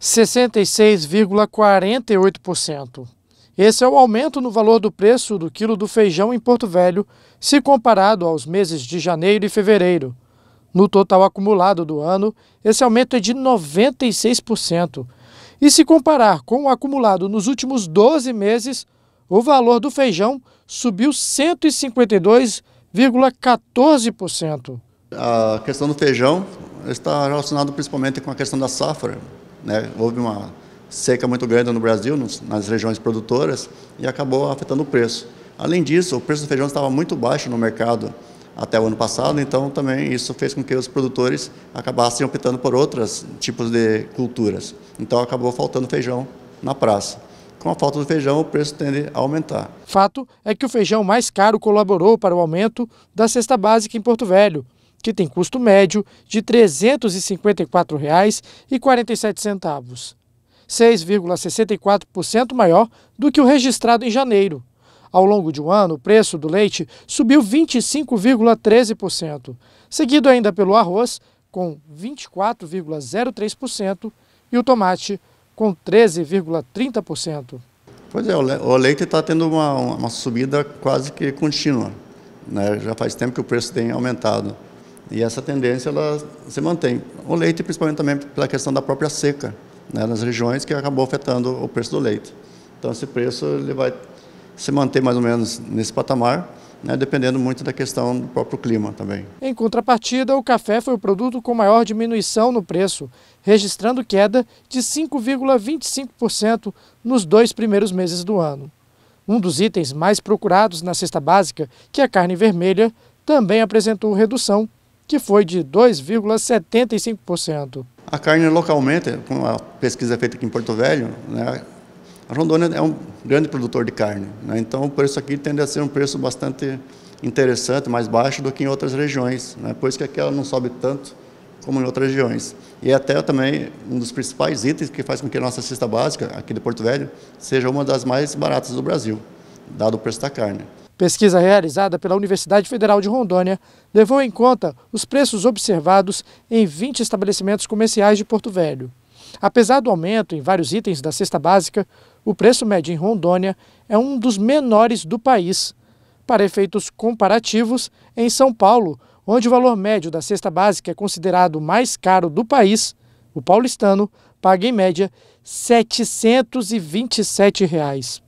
66,48%. Esse é o aumento no valor do preço do quilo do feijão em Porto Velho, se comparado aos meses de janeiro e fevereiro. No total acumulado do ano, esse aumento é de 96%. E se comparar com o acumulado nos últimos 12 meses, o valor do feijão subiu 152,14%. A questão do feijão está relacionada principalmente com a questão da safra. Né? Houve uma seca muito grande no Brasil, nas regiões produtoras, e acabou afetando o preço. Além disso, o preço do feijão estava muito baixo no mercado até o ano passado, então também isso fez com que os produtores acabassem optando por outros tipos de culturas. Então acabou faltando feijão na praça com a falta do feijão, o preço tende a aumentar. Fato é que o feijão mais caro colaborou para o aumento da cesta básica em Porto Velho que tem custo médio de R$ 354,47, 6,64% maior do que o registrado em janeiro. Ao longo de um ano, o preço do leite subiu 25,13%, seguido ainda pelo arroz, com 24,03%, e o tomate, com 13,30%. Pois é, o leite está tendo uma, uma subida quase que contínua. Né? Já faz tempo que o preço tem aumentado. E essa tendência ela se mantém. O leite, principalmente também pela questão da própria seca, né, nas regiões que acabou afetando o preço do leite. Então esse preço ele vai se manter mais ou menos nesse patamar, né, dependendo muito da questão do próprio clima também. Em contrapartida, o café foi o produto com maior diminuição no preço, registrando queda de 5,25% nos dois primeiros meses do ano. Um dos itens mais procurados na cesta básica, que é a carne vermelha, também apresentou redução que foi de 2,75%. A carne localmente, com a pesquisa feita aqui em Porto Velho, né, a Rondônia é um grande produtor de carne, né, então o preço aqui tende a ser um preço bastante interessante, mais baixo do que em outras regiões, né, por isso que aqui ela não sobe tanto como em outras regiões. E é até também um dos principais itens que faz com que a nossa cesta básica aqui de Porto Velho seja uma das mais baratas do Brasil, dado o preço da carne. Pesquisa realizada pela Universidade Federal de Rondônia levou em conta os preços observados em 20 estabelecimentos comerciais de Porto Velho. Apesar do aumento em vários itens da cesta básica, o preço médio em Rondônia é um dos menores do país. Para efeitos comparativos, em São Paulo, onde o valor médio da cesta básica é considerado o mais caro do país, o paulistano paga em média R$ 727. Reais.